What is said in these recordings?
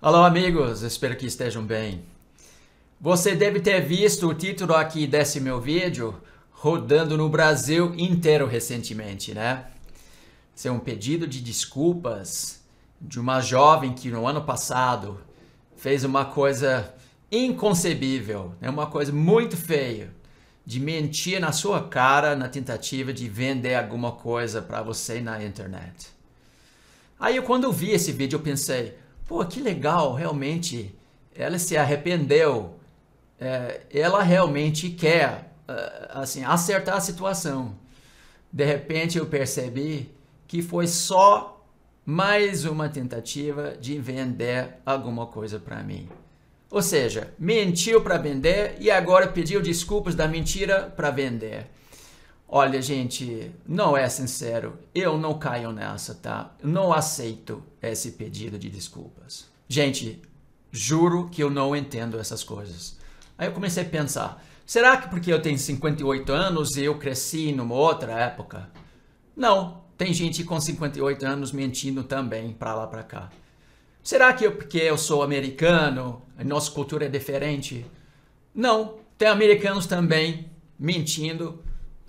Alô, amigos, espero que estejam bem. Você deve ter visto o título aqui desse meu vídeo rodando no Brasil inteiro recentemente, né? Isso é um pedido de desculpas de uma jovem que no ano passado fez uma coisa inconcebível, né? uma coisa muito feia, de mentir na sua cara na tentativa de vender alguma coisa para você na internet. Aí quando eu vi esse vídeo eu pensei, Pô, que legal, realmente. Ela se arrependeu. É, ela realmente quer é, assim acertar a situação. De repente eu percebi que foi só mais uma tentativa de vender alguma coisa para mim. Ou seja, mentiu para vender e agora pediu desculpas da mentira para vender. Olha, gente, não é sincero. Eu não caio nessa, tá? Não aceito esse pedido de desculpas. Gente, juro que eu não entendo essas coisas. Aí eu comecei a pensar: será que porque eu tenho 58 anos e eu cresci numa outra época? Não, tem gente com 58 anos mentindo também para lá para cá. Será que eu, porque eu sou americano, a nossa cultura é diferente? Não, tem americanos também mentindo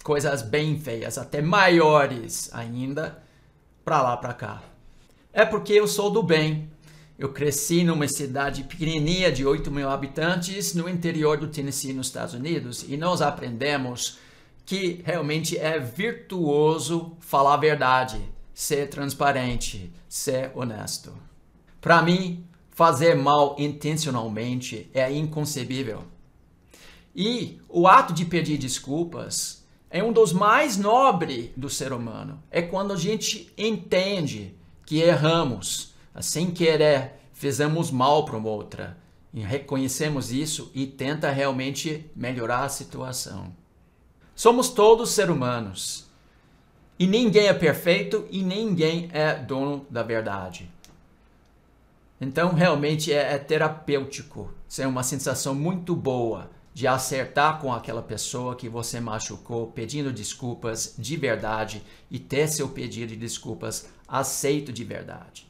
coisas bem feias, até maiores ainda, pra lá pra cá. É porque eu sou do bem. Eu cresci numa cidade pequenininha de 8 mil habitantes no interior do Tennessee, nos Estados Unidos, e nós aprendemos que realmente é virtuoso falar a verdade, ser transparente, ser honesto. Para mim, fazer mal intencionalmente é inconcebível. E o ato de pedir desculpas é um dos mais nobres do ser humano. É quando a gente entende que erramos, sem querer, fizemos mal para uma outra. E reconhecemos isso e tenta realmente melhorar a situação. Somos todos seres humanos. E ninguém é perfeito e ninguém é dono da verdade. Então, realmente é, é terapêutico. Isso é uma sensação muito boa de acertar com aquela pessoa que você machucou, pedindo desculpas de verdade e ter seu pedido de desculpas aceito de verdade.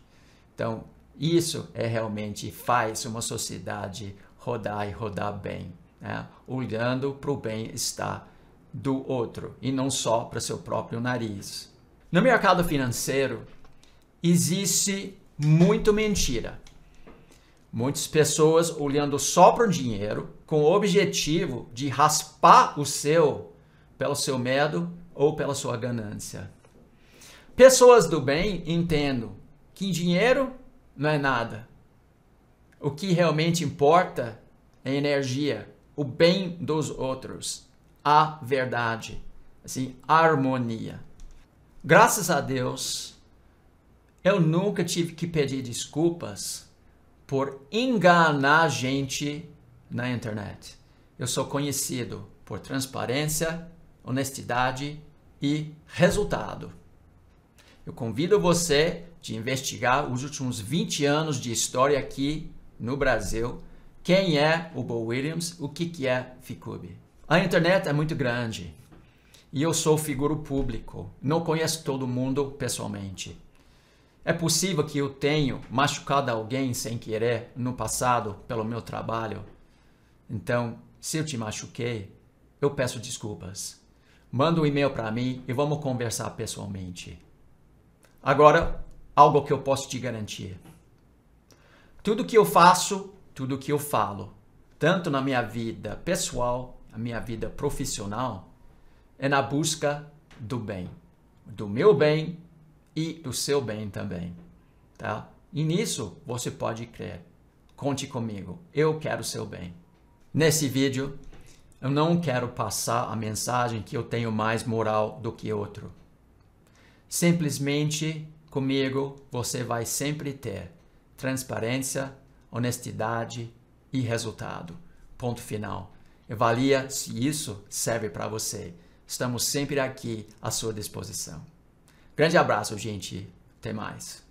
Então, isso é realmente faz uma sociedade rodar e rodar bem, né? olhando para o bem-estar do outro e não só para seu próprio nariz. No mercado financeiro existe muito mentira Muitas pessoas olhando só para o dinheiro, com o objetivo de raspar o seu pelo seu medo ou pela sua ganância. Pessoas do bem entendem que dinheiro não é nada. O que realmente importa é energia, o bem dos outros, a verdade, assim, a harmonia. Graças a Deus, eu nunca tive que pedir desculpas por enganar gente na internet. Eu sou conhecido por transparência, honestidade e resultado. Eu convido você de investigar os últimos 20 anos de história aqui no Brasil. Quem é o Bo Williams? O que, que é Ficube? A internet é muito grande e eu sou figura público. Não conheço todo mundo pessoalmente. É possível que eu tenha machucado alguém sem querer no passado pelo meu trabalho. Então, se eu te machuquei, eu peço desculpas. Manda um e-mail para mim e vamos conversar pessoalmente. Agora, algo que eu posso te garantir. Tudo que eu faço, tudo que eu falo, tanto na minha vida pessoal, na minha vida profissional, é na busca do bem, do meu bem e do seu bem também, tá? E nisso você pode crer. Conte comigo, eu quero seu bem. Nesse vídeo, eu não quero passar a mensagem que eu tenho mais moral do que outro. Simplesmente comigo você vai sempre ter transparência, honestidade e resultado. Ponto final. Avalia se isso serve para você. Estamos sempre aqui à sua disposição. Grande abraço, gente. Até mais.